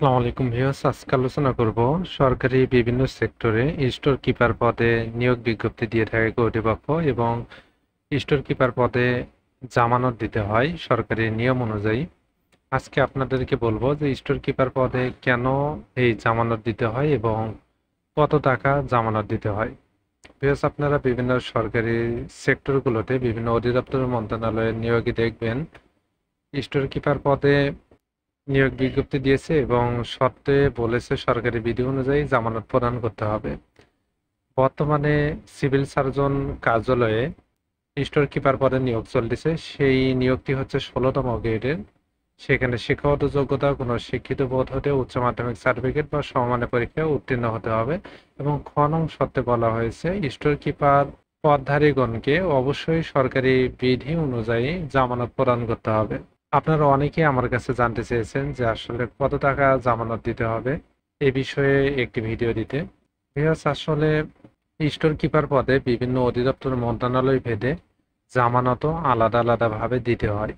আসসালামু আলাইকুম ভিউয়ার্স আজকে আলোচনা করব সরকারি বিভিন্ন সেক্টরে স্টোর কিপার পদে নিয়োগ বিজ্ঞপ্তি দিয়ে থাকে কর্তৃপক্ষ এবং স্টোর কিপার পদে জামানত দিতে হয় সরকারি নিয়ম অনুযায়ী আজকে আপনাদেরকে বলবো যে স্টোর কিপার পদে কেন এই জামানত দিতে হয় এবং কত টাকা জামানত দিতে হয় ভিউয়ার্স আপনারা বিভিন্ন সরকারি সেক্টরগুলোতে বিভিন্ন অধিদপ্তর মন্ত্রণালয়ের নিয়োগে দেখবেন স্টোর কিপার পদে নিয়োগ বিজ্ঞপ্তি দিয়েছে এবং শর্তে বলেছে সরকারি বিধি অনুযায়ী জামানত প্রদান করতে হবে বর্তমানে সিভিল সার্জন কার্যালয়ে স্টোর কিপার পদে নিয়োগ চলতেছে সেই নিয়োগটি হচ্ছে ষোলোতম গ্রেডের সেখানে শিক্ষাগত যোগ্যতা কোনো শিক্ষিত বোধ হতে উচ্চ মাধ্যমিক সার্টিফিকেট বা সমমানের পরীক্ষায় উত্তীর্ণ হতে হবে এবং খনন শর্তে বলা হয়েছে স্টোর কিপার পদধারীগণকে অবশ্যই সরকারি বিধি অনুযায়ী জামানত প্রদান করতে হবে আপনারা অনেকে আমার কাছে জানতে চেয়েছেন যে আসলে কত টাকা জামানত দিতে হবে এ বিষয়ে একটি ভিডিও দিতে ভিউয়ার্স আসলে স্টোর কিপার পদে বিভিন্ন অধিদপ্তর মন্ত্রণালয় ভেদে জামানত আলাদা আলাদাভাবে দিতে হয়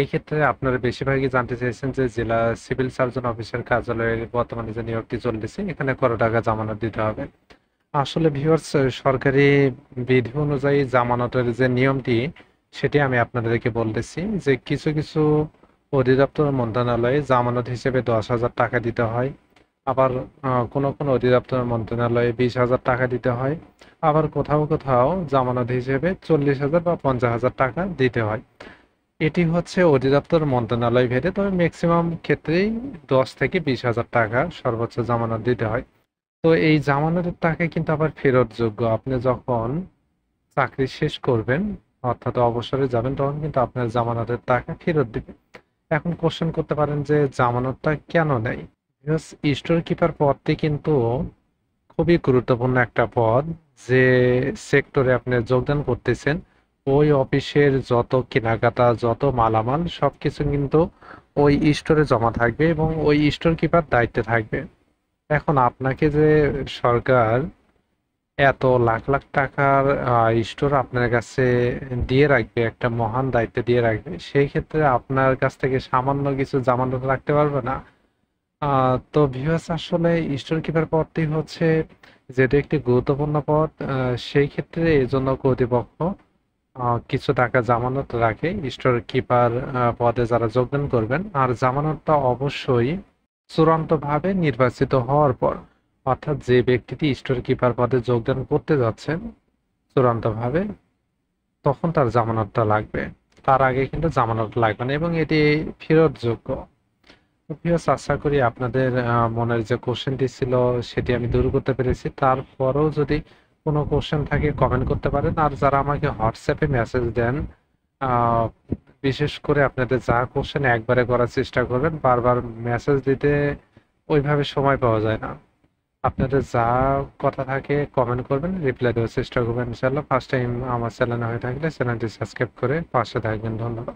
এই ক্ষেত্রে আপনারা বেশিরভাগই জানতে চেয়েছেন যে জেলা সিভিল সার্জন অফিসের কার্যালয়ের বর্তমানে যে নিয়োগটি চলতেছে এখানে কত টাকা জামানত দিতে হবে আসলে ভিউয়ার্স সরকারি বিধি অনুযায়ী জামানতের যে নিয়মটি সেটি আমি আপনাদেরকে বলতেছি যে কিছু কিছু অধিদপ্তর মন্ত্রণালয়ে জামানত হিসেবে দশ হাজার টাকা দিতে হয় আবার কোনো কোনো অধিদপ্তর মন্ত্রণালয়ে বিশ হাজার টাকা দিতে হয় আবার কোথাও কোথাও জামানত হিসেবে চল্লিশ হাজার বা পঞ্চাশ হাজার টাকা দিতে হয় এটি হচ্ছে অধিদপ্তর মন্ত্রণালয় ভেদে তবে ম্যাক্সিমাম ক্ষেত্রেই দশ থেকে বিশ হাজার টাকা সর্বোচ্চ জামানত দিতে হয় তো এই জামানতের টাকা কিন্তু আবার ফেরতযোগ্য আপনি যখন চাকরি শেষ করবেন অর্থাৎ অবসরে যাবেন তখন কিন্তু আপনার জামানতের টাকা ফেরত দিবে এখন কোশ্চেন করতে পারেন যে জামানতটা কেন নেয় স্টোর কিপার পদটি কিন্তু খুবই গুরুত্বপূর্ণ একটা পদ যে সেক্টরে আপনি যোগদান করতেছেন ওই অফিসের যত কেনাকাটা যত মালামাল সব কিছু কিন্তু ওই স্টোরে জমা থাকবে এবং ওই স্টোর কিপার দায়িত্বে থাকবে এখন আপনাকে যে সরকার এত লাখ লাখ টাকার স্টোর আপনার কাছে দিয়ে রাখবে একটা মহান দায়িত্ব দিয়ে রাখবে সেই ক্ষেত্রে আপনার কাছ থেকে সামান্য কিছু জামানত রাখতে পারবে না তো ভিউয়ার্স আসলে স্টোর কিপার পদটি হচ্ছে যেটি একটি গুরুত্বপূর্ণ পদ সেই ক্ষেত্রে এজন্য কর্তৃপক্ষ কিছু টাকা জামানত রাখে স্টোর কিপার পদে যারা যোগদান করবেন আর জামানতটা অবশ্যই চূড়ান্তভাবে নির্বাচিত হওয়ার পর অর্থাৎ যে ব্যক্তিটি স্টোর কিপার পদে যোগদান করতে যাচ্ছেন চূড়ান্তভাবে তখন তার জামানতটা লাগবে তার আগে কিন্তু জামানত লাগবে না এবং এটি ফেরত যোগ্য আশা করি আপনাদের মনের যে কোশ্চেনটি ছিল সেটি আমি দূর করতে পেরেছি তারপরেও যদি কোনো কোশ্চেন থাকে কমেন্ট করতে পারেন আর যারা আমাকে হোয়াটসঅ্যাপে মেসেজ দেন বিশেষ করে আপনাদের যা কোশ্চেন একবারে করার চেষ্টা করবেন বারবার মেসেজ দিতে ওইভাবে সময় পাওয়া যায় না আপনাদের যা কথা থাকে কমেন্ট করবেন রিপ্লাই দেওয়ার চেষ্টা করবেন ইনশাল্লাহ ফার্স্ট টাইম আমার চ্যানেল হয়ে থাকলে চ্যানেলটি সাবস্ক্রাইব করে পাশে থাকবেন ধন্যবাদ